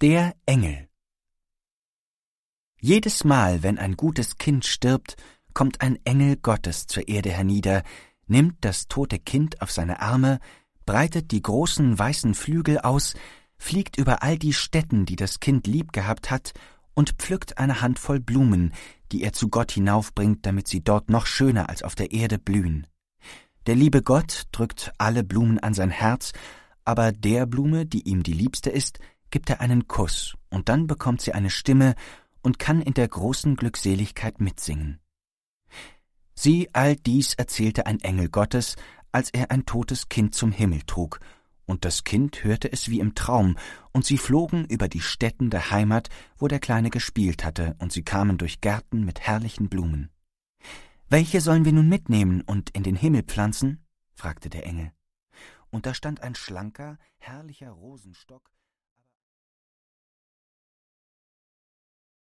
Der Engel Jedes Mal, wenn ein gutes Kind stirbt, kommt ein Engel Gottes zur Erde hernieder, nimmt das tote Kind auf seine Arme, breitet die großen weißen Flügel aus, fliegt über all die Stätten, die das Kind lieb gehabt hat, und pflückt eine Handvoll Blumen, die er zu Gott hinaufbringt, damit sie dort noch schöner als auf der Erde blühen. Der liebe Gott drückt alle Blumen an sein Herz, aber der Blume, die ihm die liebste ist, gibt er einen Kuss, und dann bekommt sie eine Stimme und kann in der großen Glückseligkeit mitsingen. Sie all dies erzählte ein Engel Gottes, als er ein totes Kind zum Himmel trug, und das Kind hörte es wie im Traum, und sie flogen über die Stätten der Heimat, wo der Kleine gespielt hatte, und sie kamen durch Gärten mit herrlichen Blumen. Welche sollen wir nun mitnehmen und in den Himmel pflanzen? fragte der Engel. Und da stand ein schlanker, herrlicher Rosenstock,